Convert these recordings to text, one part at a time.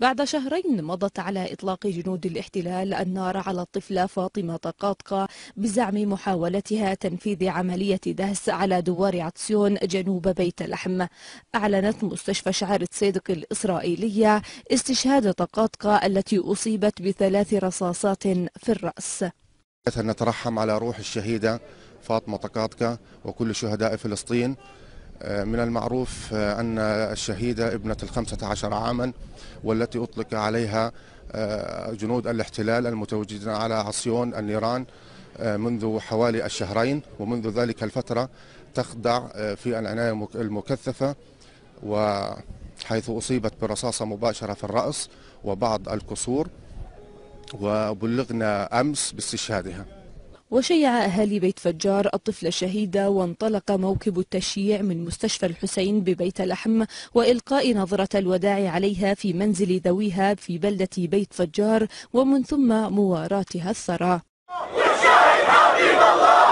بعد شهرين مضت على إطلاق جنود الاحتلال النار على الطفلة فاطمة طقاطقة بزعم محاولتها تنفيذ عملية دهس على دوار عطسيون جنوب بيت لحم أعلنت مستشفى شعر صدق الإسرائيلية استشهاد طقاطقة التي أصيبت بثلاث رصاصات في الرأس نترحم على روح الشهيدة فاطمة طقاطقة وكل شهداء فلسطين من المعروف آه، أن الشهيدة ابنة الخمسة عشر عاما والتي أطلق عليها آه، جنود الاحتلال المتواجدين على عصيون النيران آه، منذ حوالي الشهرين ومنذ ذلك الفترة تخضع في العناية المكثفة وحيث أصيبت برصاصة مباشرة في الرأس وبعض الكسور وبلغنا أمس باستشهادها وشيع أهالي بيت فجار الطفل الشهيدة وانطلق موكب التشييع من مستشفى الحسين ببيت لحم وإلقاء نظرة الوداع عليها في منزل ذويها في بلدة بيت فجار ومن ثم مواراتها الثرى الله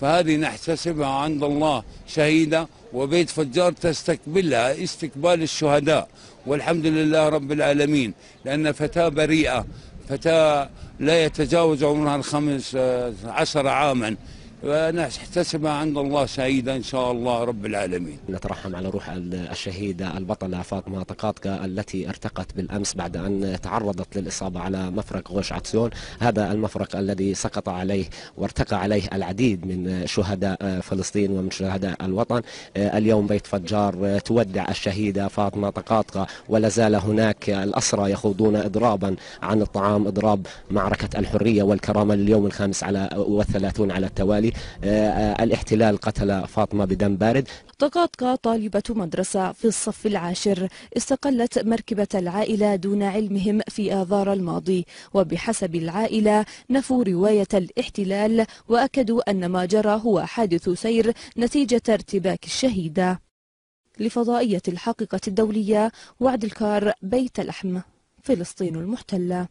فهذه نحتسبها عند الله شهيدة وبيت فجار تستقبلها استقبال الشهداء والحمد لله رب العالمين لأن فتاة بريئة فتاة لا يتجاوز عمرها الخمس آه، عشر عاما ونحتسبها عند الله سعيدا إن شاء الله رب العالمين نترحم على روح الشهيدة البطلة فاطمة طقاطقة التي ارتقت بالأمس بعد أن تعرضت للإصابة على مفرق غوش عطسيون هذا المفرق الذي سقط عليه وارتقى عليه العديد من شهداء فلسطين ومن شهداء الوطن اليوم بيت فجار تودع الشهيدة فاطمة طقاطقة ولا زال هناك الأسرى يخوضون إضرابا عن الطعام إضراب معركة الحرية والكرامة لليوم الخامس على والثلاثون على التوالي آه، الاحتلال قتل فاطمة بدم بارد تقاطقة طالبة مدرسة في الصف العاشر استقلت مركبة العائلة دون علمهم في آذار الماضي وبحسب العائلة نفوا رواية الاحتلال وأكدوا أن ما جرى هو حادث سير نتيجة ارتباك الشهيدة لفضائية الحقيقة الدولية وعد الكار بيت لحم فلسطين المحتلة